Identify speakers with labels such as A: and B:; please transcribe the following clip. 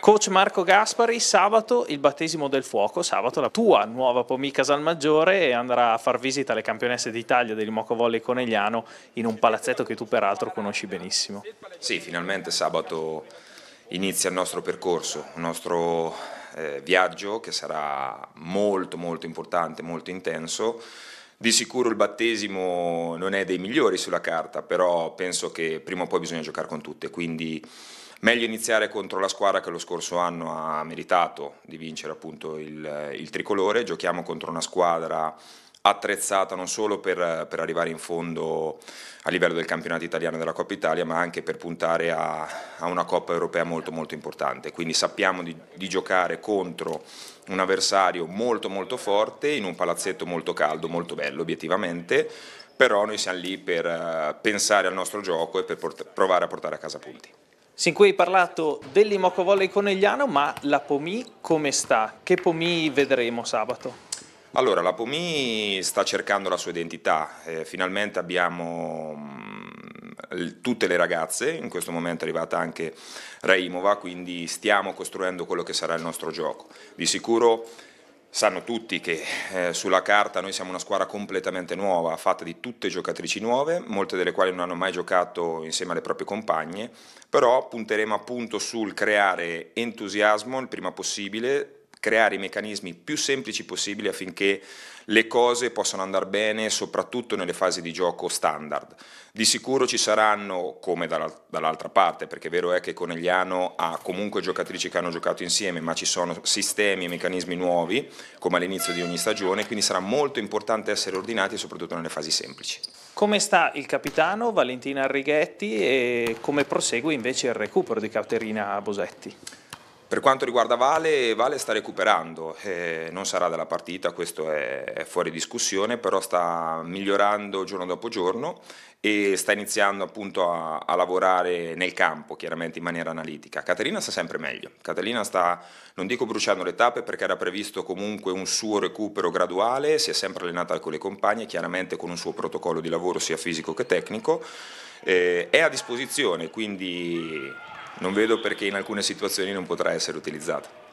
A: Coach Marco Gaspari, sabato il battesimo del fuoco, sabato la tua nuova Pomì Salmaggiore andrà a far visita alle campionesse d'Italia del Moco Volley Conegliano in un palazzetto che tu peraltro conosci benissimo.
B: Sì, finalmente sabato inizia il nostro percorso, il nostro eh, viaggio che sarà molto molto importante, molto intenso di sicuro il battesimo non è dei migliori sulla carta, però penso che prima o poi bisogna giocare con tutte, quindi meglio iniziare contro la squadra che lo scorso anno ha meritato di vincere appunto il, il tricolore, giochiamo contro una squadra attrezzata non solo per, per, arrivare in fondo a livello del campionato italiano e della Coppa Italia, ma anche per puntare a, a una Coppa europea molto molto importante. Quindi sappiamo di, di giocare contro un avversario molto molto forte in un palazzetto molto caldo, molto bello obiettivamente, però noi siamo lì per eh, pensare al nostro gioco e per provare a portare a casa punti. Sin qui hai parlato
A: dell'Imoco Volley Conegliano, ma la Pomi come sta? Che Pomi vedremo sabato?
B: Allora, la POMI sta cercando la sua identità, eh, finalmente abbiamo mm, tutte le ragazze, in questo momento è arrivata anche Raimova, quindi stiamo costruendo quello che sarà il nostro gioco. Di sicuro sanno tutti che eh, sulla carta noi siamo una squadra completamente nuova, fatta di tutte giocatrici nuove, molte delle quali non hanno mai giocato insieme alle proprie compagne, però punteremo appunto sul creare entusiasmo il prima possibile, creare i meccanismi più semplici possibili affinché le cose possano andare bene soprattutto nelle fasi di gioco standard. Di sicuro ci saranno, come dall'altra parte, perché è vero è che Conegliano ha comunque giocatrici che hanno giocato insieme, ma ci sono sistemi e meccanismi nuovi, come all'inizio di ogni stagione, quindi sarà molto importante essere ordinati soprattutto nelle fasi semplici.
A: Come sta il capitano Valentina Arrighetti e come prosegue invece il recupero di Caterina
B: Bosetti? Per quanto riguarda Vale, Vale sta recuperando, eh, non sarà della partita, questo è, è, fuori discussione, però sta migliorando giorno dopo giorno e sta iniziando appunto a, a, lavorare nel campo, chiaramente in maniera analitica. Caterina sta sempre meglio, Caterina sta, non dico bruciando le tappe perché era previsto comunque un suo recupero graduale, si è sempre allenata con le compagne, chiaramente con un suo protocollo di lavoro sia fisico che tecnico, eh, è a disposizione, quindi non vedo perché in alcune situazioni non potrà essere utilizzata.